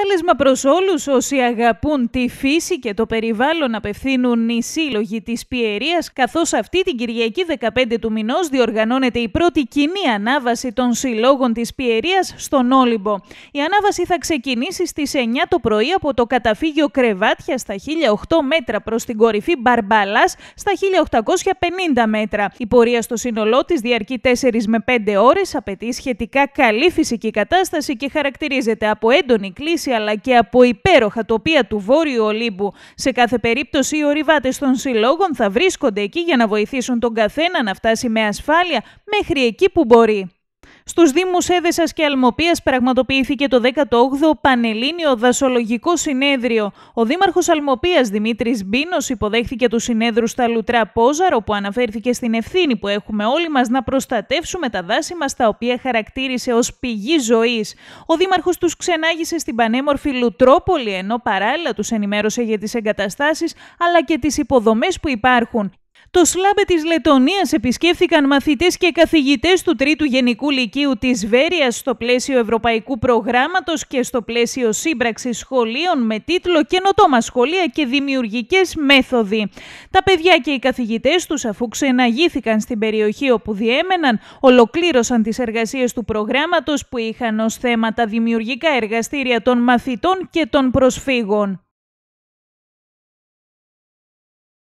Κάλεσμα προς όλους όσοι αγαπούν τη φύση και το περιβάλλον απευθύνουν οι σύλλογοι της Πιερίας, καθώς αυτή την Κυριακή 15 του μηνός διοργανώνεται η πρώτη κοινή ανάβαση των συλλόγων της Πιερίας στον Όλυμπο. Η ανάβαση θα ξεκινήσει στις 9 το πρωί από το καταφύγιο Κρεβάτια στα 1008 μέτρα προς την κορυφή Μπαρμπαλάς στα 1850 μέτρα. Η πορεία στο σύνολό της διαρκεί 4 με 5 ώρες, απαιτεί σχετικά καλή φυσική κατάσταση και χαρακτηρίζεται από έντονη κλίση αλλά και από υπέροχα τοπία του Βόρειου Ολύμπου. Σε κάθε περίπτωση οι ορειβάτες των συλλόγων θα βρίσκονται εκεί για να βοηθήσουν τον καθένα να φτάσει με ασφάλεια μέχρι εκεί που μπορεί. Στους Δήμους Έδεσας και Αλμοπίας πραγματοποιήθηκε το 18ο Πανελλήνιο Δασολογικό Συνέδριο. Ο Δήμαρχος Αλμοπίας Δημήτρης Μπίνος υποδέχθηκε τους συνέδρους στα Λουτρά Πόζαρο που αναφέρθηκε στην ευθύνη που έχουμε όλοι μας να προστατεύσουμε τα δάση μας τα οποία χαρακτήρισε ως πηγή ζωής. Ο Δήμαρχος τους ξενάγησε στην πανέμορφη Λουτρόπολη ενώ παράλληλα τους ενημέρωσε για τις εγκαταστάσεις αλλά και τις υποδομές που υπάρχουν. Το σλάμπε της Λετωνίας επισκέφθηκαν μαθητές και καθηγητές του Τρίτου Γενικού Λυκείου της Βέρειας στο πλαίσιο Ευρωπαϊκού Προγράμματος και στο πλαίσιο Σύμπραξης σχολείων με τίτλο Καινοτόμα σχολεία και Δημιουργικές μέθοδοι. Τα παιδιά και οι καθηγητές τους, αφού ξεναγήθηκαν στην περιοχή όπου διέμεναν, ολοκλήρωσαν τις εργασίες του προγράμματος που είχαν ως θέμα τα δημιουργικά εργαστήρια των μαθητών και των προσφύγων.